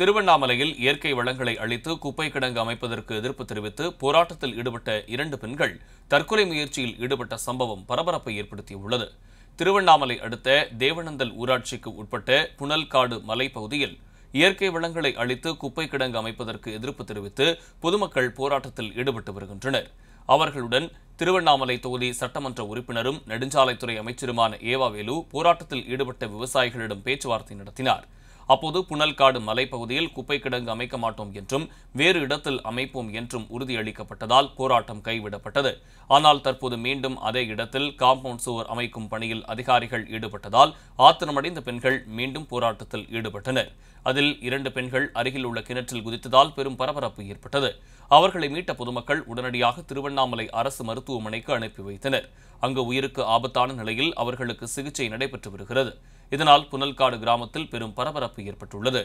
திருவண்ணாமலையில் இயற்கை வளங்களை அழித்து குப்பை கிடங்கு அமைப்பதற்கு எதிர்ப்பு தெரிவித்து போராட்டத்தில் ஈடுபட்ட இரண்டு பெண்கள் தற்கொலை முயற்சியில் ஈடுபட்ட சம்பவம் பரபரப்பை ஏற்படுத்தியுள்ளது திருவண்ணாமலை அடுத்த தேவனந்தல் ஊராட்சிக்கு உட்பட்ட புனல்காடு மலைப்பகுதியில் இயற்கை வளங்களை அழித்து குப்பை கிடங்கு அமைப்பதற்கு எதிர்ப்பு தெரிவித்து பொதுமக்கள் போராட்டத்தில் ஈடுபட்டு வருகின்றனர் அவர்களுடன் திருவண்ணாமலை தொகுதி சட்டமன்ற உறுப்பினரும் நெடுஞ்சாலைத்துறை அமைச்சருமான ஏவாவேலு போராட்டத்தில் ஈடுபட்ட விவசாயிகளிடம் பேச்சுவார்த்தை நடத்தினார் அப்போது புனல்காடு மலைப்பகுதியில் குப்பை கிடங்கு அமைக்க மாட்டோம் என்றும் வேறு இடத்தில் அமைப்போம் என்றும் உறுதியளிக்கப்பட்டதால் போராட்டம் கைவிடப்பட்டது ஆனால் தற்போது மீண்டும் அதே இடத்தில் காம்பவுண்ட் சுவர் அமைக்கும் பணியில் அதிகாரிகள் ஈடுபட்டதால் ஆத்திரமடைந்த பெண்கள் மீண்டும் போராட்டத்தில் ஈடுபட்டனர் அதில் இரண்டு பெண்கள் அருகில் உள்ள கிணற்றில் குதித்ததால் பெரும் பரபரப்பு ஏற்பட்டது அவர்களை மீட்ட பொதுமக்கள் உடனடியாக திருவண்ணாமலை அரசு மருத்துவமனைக்கு அனுப்பி வைத்தனர் அங்கு உயிருக்கு ஆபத்தான நிலையில் அவர்களுக்கு சிகிச்சை நடைபெற்று வருகிறது இதனால் புனல்காடு கிராமத்தில் பெரும் பரபரப்பு ஏற்பட்டுள்ளது